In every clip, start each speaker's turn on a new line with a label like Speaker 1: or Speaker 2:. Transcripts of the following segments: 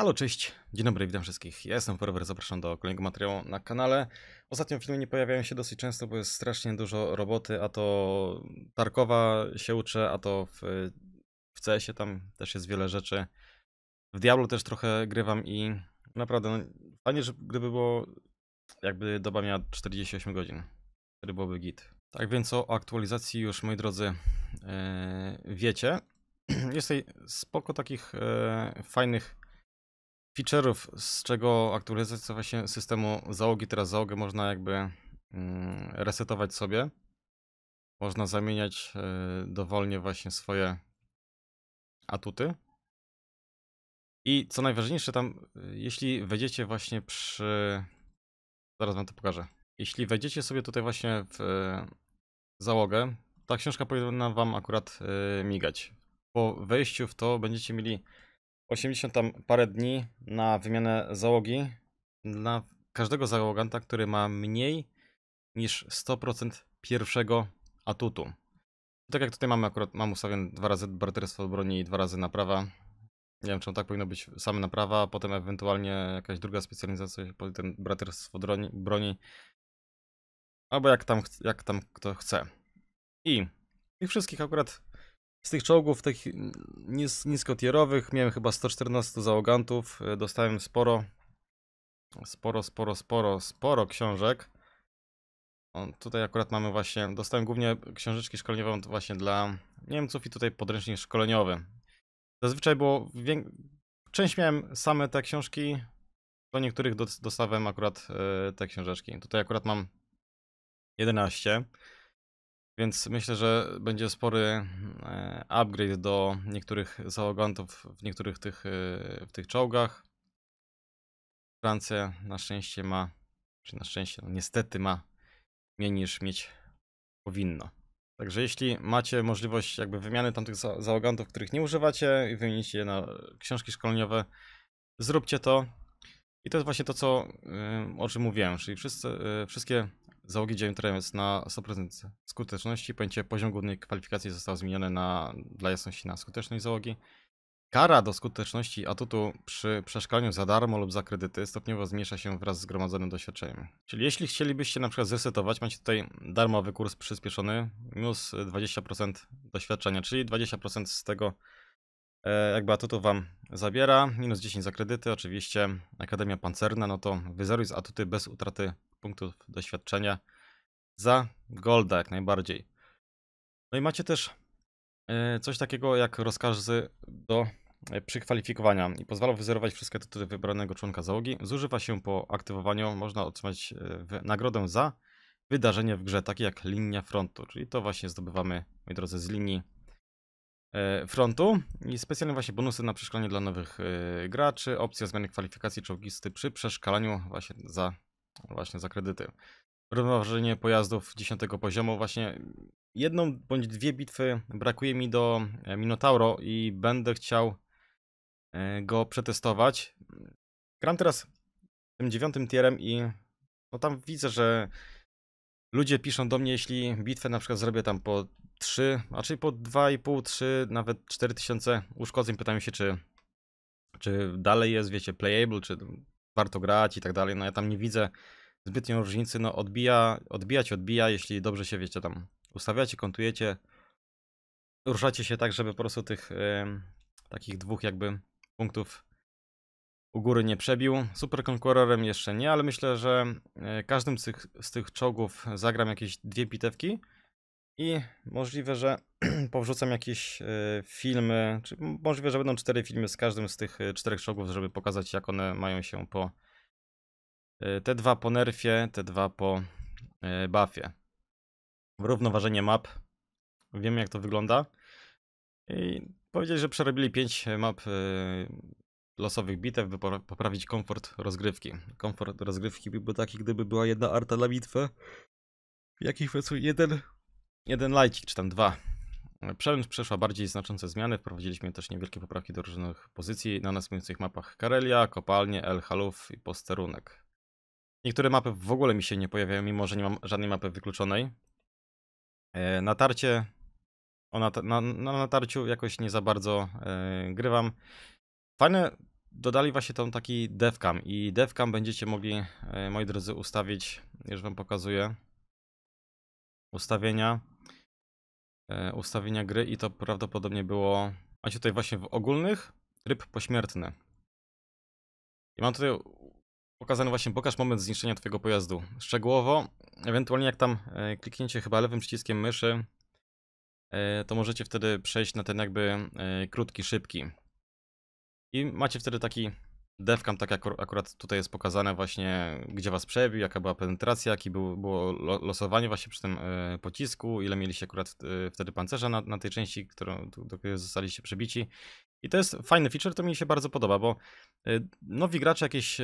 Speaker 1: Halo, cześć, dzień dobry, witam wszystkich. Ja jestem Forever, zapraszam do kolejnego materiału na kanale. Ostatnio filmy nie pojawiają się dosyć często, bo jest strasznie dużo roboty, a to Tarkowa się uczę, a to w, w CS-ie tam też jest wiele rzeczy. W Diablo też trochę grywam i naprawdę, no, fajnie, że gdyby było, jakby doba miała 48 godzin, wtedy byłoby git. Tak więc o aktualizacji już, moi drodzy, yy, wiecie. Jest tutaj spoko takich yy, fajnych feature'ów, z czego aktualizacja właśnie systemu załogi, teraz załogę można jakby mm, resetować sobie. Można zamieniać e, dowolnie właśnie swoje atuty. I co najważniejsze tam, e, jeśli wejdziecie właśnie przy... Zaraz wam to pokażę. Jeśli wejdziecie sobie tutaj właśnie w e, załogę, ta książka powinna wam akurat migać. Po wejściu w to będziecie mieli 80 tam parę dni na wymianę załogi dla każdego załoganta, który ma mniej niż 100% pierwszego atutu. Tak jak tutaj mamy akurat, mam ustawione dwa razy braterstwo broni i dwa razy naprawa. Nie wiem, czy tak powinno być same naprawa, a potem ewentualnie jakaś druga specjalizacja, potem braterstwo broni, broni. Albo jak tam, jak tam kto chce. I tych wszystkich akurat z tych czołgów tych nis, niskotierowych miałem chyba 114 załogantów, e, dostałem sporo, sporo, sporo, sporo, sporo książek. O, tutaj akurat mamy właśnie, dostałem głównie książeczki szkoleniowe no właśnie dla Niemców i tutaj podręcznik szkoleniowy. Zazwyczaj było, część miałem same te książki, do niektórych dostawałem akurat e, te książeczki. Tutaj akurat mam 11. Więc myślę, że będzie spory e, upgrade do niektórych załogantów w niektórych tych, e, w tych czołgach. Francja na szczęście ma, czy na szczęście, no niestety ma mniej niż mieć powinno. Także jeśli macie możliwość jakby wymiany tamtych załogantów, których nie używacie i wymienić je na książki szkoleniowe, zróbcie to. I to jest właśnie to, co, e, o czym mówiłem, czyli wszyscy, wszystkie Załogi dzielą na 100% skuteczności. Pojęcie poziom głównej kwalifikacji zostało zmienione na, dla jasności na skuteczność załogi. Kara do skuteczności atutu przy przeszkoleniu za darmo lub za kredyty stopniowo zmniejsza się wraz z zgromadzonym doświadczeniem. Czyli jeśli chcielibyście na przykład zresetować, macie tutaj darmowy kurs przyspieszony minus 20% doświadczenia, czyli 20% z tego e, jakby atutu wam zabiera, minus 10 za kredyty, oczywiście Akademia Pancerna, no to wyzeruj z atuty bez utraty punktów doświadczenia za golda jak najbardziej. No i macie też e, coś takiego jak rozkazy do e, przykwalifikowania i pozwala wyzerować wszystkie tytuły wybranego członka załogi. Zużywa się po aktywowaniu, można otrzymać e, nagrodę za wydarzenie w grze, takie jak linia frontu, czyli to właśnie zdobywamy, moi drodzy, z linii frontu i specjalne właśnie bonusy na przeszkolenie dla nowych graczy, opcja zmiany kwalifikacji czołgisty przy przeszkalaniu właśnie za Właśnie za kredyty. Równoważenie pojazdów 10 poziomu. Właśnie jedną bądź dwie bitwy brakuje mi do e, Minotauro i będę chciał e, go przetestować. Gram teraz tym dziewiątym tierem i no tam widzę, że ludzie piszą do mnie, jeśli bitwę na przykład zrobię tam po 3, a czyli po 2,5, 3, nawet 4000 uszkodzeń, pytają się, czy, czy dalej jest, wiecie, playable, czy warto grać i tak dalej. No ja tam nie widzę zbytnio różnicy. No odbija, odbija ci odbija, jeśli dobrze się wiecie tam ustawiacie, kontujecie, ruszacie się tak, żeby po prostu tych takich dwóch jakby punktów u góry nie przebił. Super Conquerorem jeszcze nie, ale myślę, że e, każdym z tych, z tych czołgów zagram jakieś dwie pitewki. I możliwe, że powrzucam jakieś e, filmy, czy możliwe, że będą cztery filmy z każdym z tych e, czterech czołgów, żeby pokazać jak one mają się po e, te dwa po nerfie, te dwa po buffie. Równoważenie map. Wiemy jak to wygląda. I powiedzieć, że przerobili 5 map losowych bitew, by poprawić komfort rozgrywki. Komfort rozgrywki byłby taki, gdyby była jedna arta na bitwę, w jakich pracuje jeden jeden lajcik, czy tam dwa. Przełęcz przeszła bardziej znaczące zmiany. Wprowadziliśmy też niewielkie poprawki do różnych pozycji na następujących mapach Karelia, Kopalnie, El Halów i Posterunek. Niektóre mapy w ogóle mi się nie pojawiają, mimo że nie mam żadnej mapy wykluczonej. E, Natarcie nat na, na, natarciu jakoś nie za bardzo e, grywam. Fajne dodali właśnie tą taki devcam i devcam będziecie mogli, e, moi drodzy, ustawić, już wam pokazuję, ustawienia E, ustawienia gry i to prawdopodobnie było, macie tutaj właśnie w ogólnych, tryb pośmiertny. I mam tutaj pokazany właśnie pokaż moment zniszczenia twojego pojazdu. Szczegółowo, ewentualnie jak tam e, klikniecie chyba lewym przyciskiem myszy, e, to możecie wtedy przejść na ten jakby krótki, szybki. I macie wtedy taki Devcam, tak jak akurat tutaj jest pokazane właśnie, gdzie was przebił, jaka była penetracja, jakie było, było losowanie właśnie przy tym y, pocisku, ile mieliście akurat y, wtedy pancerza na, na, tej części, którą, do której zostaliście przebici. I to jest fajny feature, to mi się bardzo podoba, bo y, nowi gracze, jakieś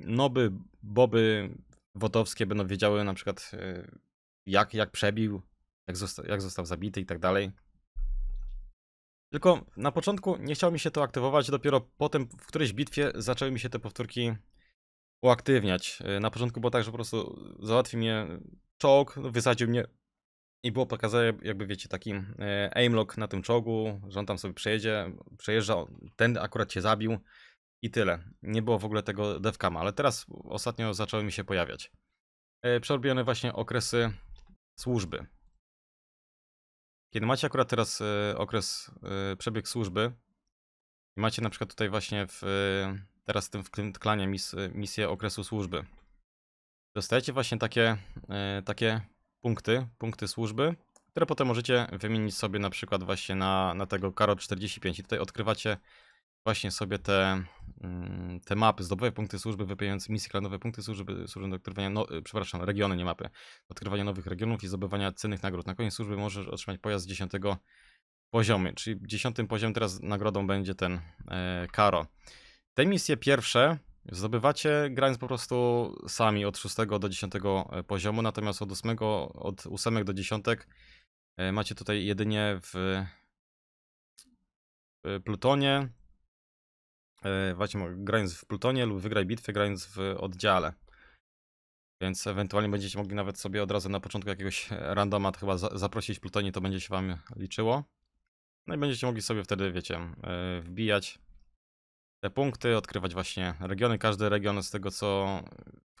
Speaker 1: noby, boby wotowskie będą wiedziały na przykład jak, jak przebił, jak, zosta jak został zabity i tak dalej. Tylko na początku nie chciał mi się to aktywować, dopiero potem w którejś bitwie zaczęły mi się te powtórki uaktywniać. Y, na początku było tak, że po prostu załatwił mnie czołg, wysadził mnie i było pokazane jakby wiecie taki e, aimlock na tym czołgu, że on tam sobie przejedzie, przejeżdża, ten akurat cię zabił i tyle. Nie było w ogóle tego devcama, ale teraz ostatnio zaczęły mi się pojawiać. E, przerobione właśnie okresy służby. Kiedy macie akurat teraz y, okres, y, przebieg służby i macie na przykład tutaj właśnie w, y, teraz w tym wklanie mis, misję okresu służby, dostajecie właśnie takie, takie punkty, punkty służby, które potem możecie wymienić sobie na przykład właśnie na, na tego Karo 45 i tutaj odkrywacie właśnie sobie te Mm, te mapy, zdobywaj punkty służby, wypełniając misje klanowe, punkty służby służą do odkrywania, no, y, przepraszam, regiony, nie mapy, odkrywania nowych regionów i zdobywania cennych nagród. Na koniec służby możesz otrzymać pojazd z 10 poziomy, czyli 10 poziom teraz nagrodą będzie ten e, Karo. Te misje pierwsze zdobywacie grając po prostu sami od 6 do 10 e, poziomu, natomiast od 8, od 8 do 10 e, macie tutaj jedynie w e, Plutonie, E, właśnie grając w plutonie lub wygraj bitwę grając w oddziale. Więc ewentualnie będziecie mogli nawet sobie od razu na początku jakiegoś randomat chyba zaprosić plutonie, to będzie się wam liczyło. No i będziecie mogli sobie wtedy, wiecie, e, wbijać te punkty, odkrywać właśnie regiony. Każdy region z tego co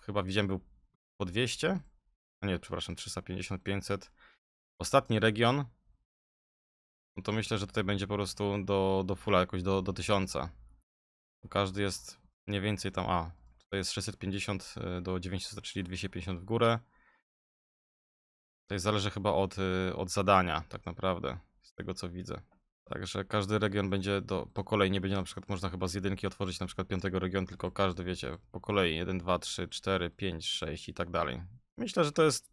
Speaker 1: chyba widziałem był po 200. A no nie, przepraszam, 350, 500. Ostatni region, no to myślę, że tutaj będzie po prostu do, do fulla, jakoś do, do 1000. Każdy jest mniej więcej tam, a, tutaj jest 650 e, do 900, czyli 250 w górę. Tutaj zależy chyba od, e, od zadania, tak naprawdę, z tego co widzę. Także każdy region będzie do, po kolei, nie będzie na przykład można chyba z jedynki otworzyć na przykład piątego regionu, tylko każdy wiecie po kolei 1, 2, 3, 4, 5, 6 i tak dalej. Myślę, że to jest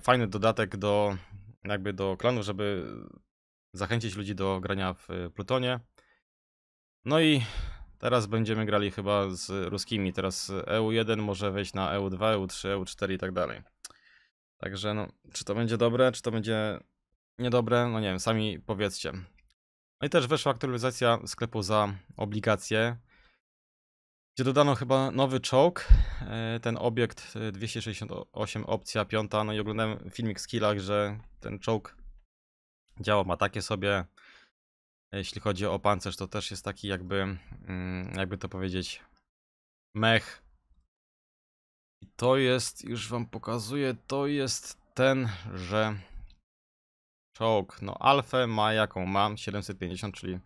Speaker 1: fajny dodatek do jakby do klanów, żeby zachęcić ludzi do grania w e, Plutonie. No i teraz będziemy grali chyba z ruskimi. Teraz EU1 może wejść na EU2, EU3, EU4 i tak dalej. Także no, czy to będzie dobre, czy to będzie niedobre, no nie wiem, sami powiedzcie. No i też weszła aktualizacja sklepu za obligacje, gdzie dodano chyba nowy czołg, e, ten obiekt 268 e, opcja piąta, no i oglądałem filmik z Killach, że ten czołg działa ma takie sobie, jeśli chodzi o pancerz, to też jest taki jakby, mm, jakby to powiedzieć, mech. I to jest, już wam pokazuję, to jest ten, że czołg, no alfę ma jaką mam, 750, czyli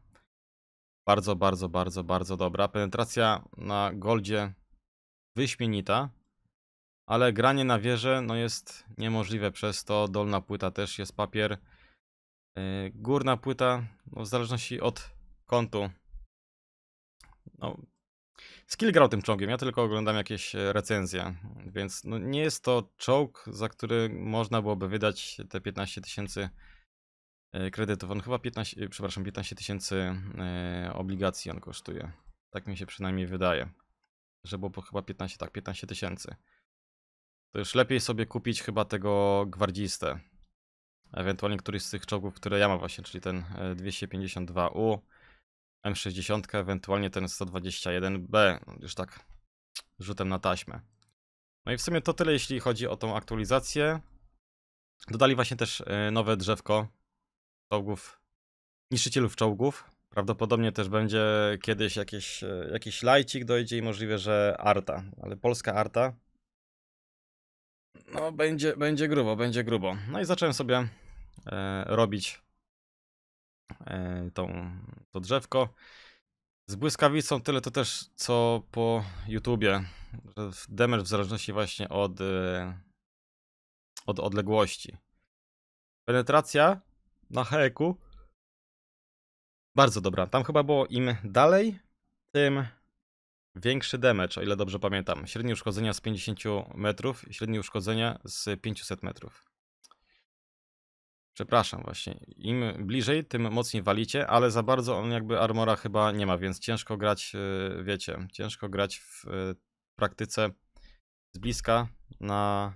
Speaker 1: bardzo, bardzo, bardzo, bardzo dobra. Penetracja na goldzie wyśmienita, ale granie na wieżę no jest niemożliwe przez to. Dolna płyta też jest papier. E, górna płyta, no w zależności od kątu. No, Skill grał tym czołgiem, ja tylko oglądam jakieś e, recenzje, więc no nie jest to czołg, za który można byłoby wydać te 15 tysięcy e, kredytów. On chyba 15, przepraszam, 15 tysięcy obligacji on kosztuje. Tak mi się przynajmniej wydaje, że było chyba 15, tak, 15 tysięcy. To już lepiej sobie kupić chyba tego gwardzistę, ewentualnie któryś z tych czołgów, które ja mam właśnie, czyli ten 252U, e, M60, ewentualnie ten 121B, już tak rzutem na taśmę. No i w sumie to tyle, jeśli chodzi o tą aktualizację. Dodali właśnie też e, nowe drzewko czołgów, niszczycielów czołgów. Prawdopodobnie też będzie kiedyś jakieś, e, jakiś lajcik dojdzie i możliwe, że arta, ale polska arta. No, będzie, będzie grubo, będzie grubo. No i zacząłem sobie E, robić e, tą, to drzewko. Z błyskawicą tyle to też co po YouTubie, że damage w zależności właśnie od, e, od odległości. Penetracja na heku bardzo dobra. Tam chyba było im dalej, tym większy damage, o ile dobrze pamiętam. Średnie uszkodzenia z 50 metrów, średnie uszkodzenia z 500 metrów. Przepraszam właśnie. Im bliżej, tym mocniej walicie, ale za bardzo on jakby armora chyba nie ma, więc ciężko grać, e, wiecie, ciężko grać w e, praktyce z bliska na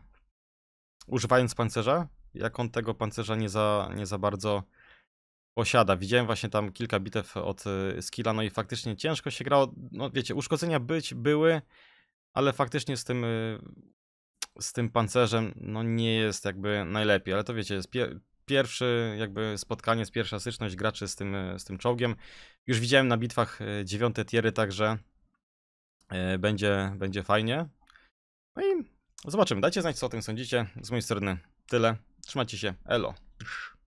Speaker 1: używając pancerza, jak on tego pancerza nie za, nie za bardzo posiada. Widziałem właśnie tam kilka bitew od e, skilla, no i faktycznie ciężko się grało. No wiecie, uszkodzenia być były, ale faktycznie z tym z tym pancerzem no nie jest jakby najlepiej, ale to wiecie, jest pierwszy jakby spotkanie, z pierwsza styczność graczy z tym, e, z tym czołgiem. Już widziałem na bitwach e, dziewiąte tiery, także e, będzie, będzie fajnie. No i zobaczymy. Dajcie znać, co o tym sądzicie. Z mojej strony tyle. Trzymajcie się. Elo.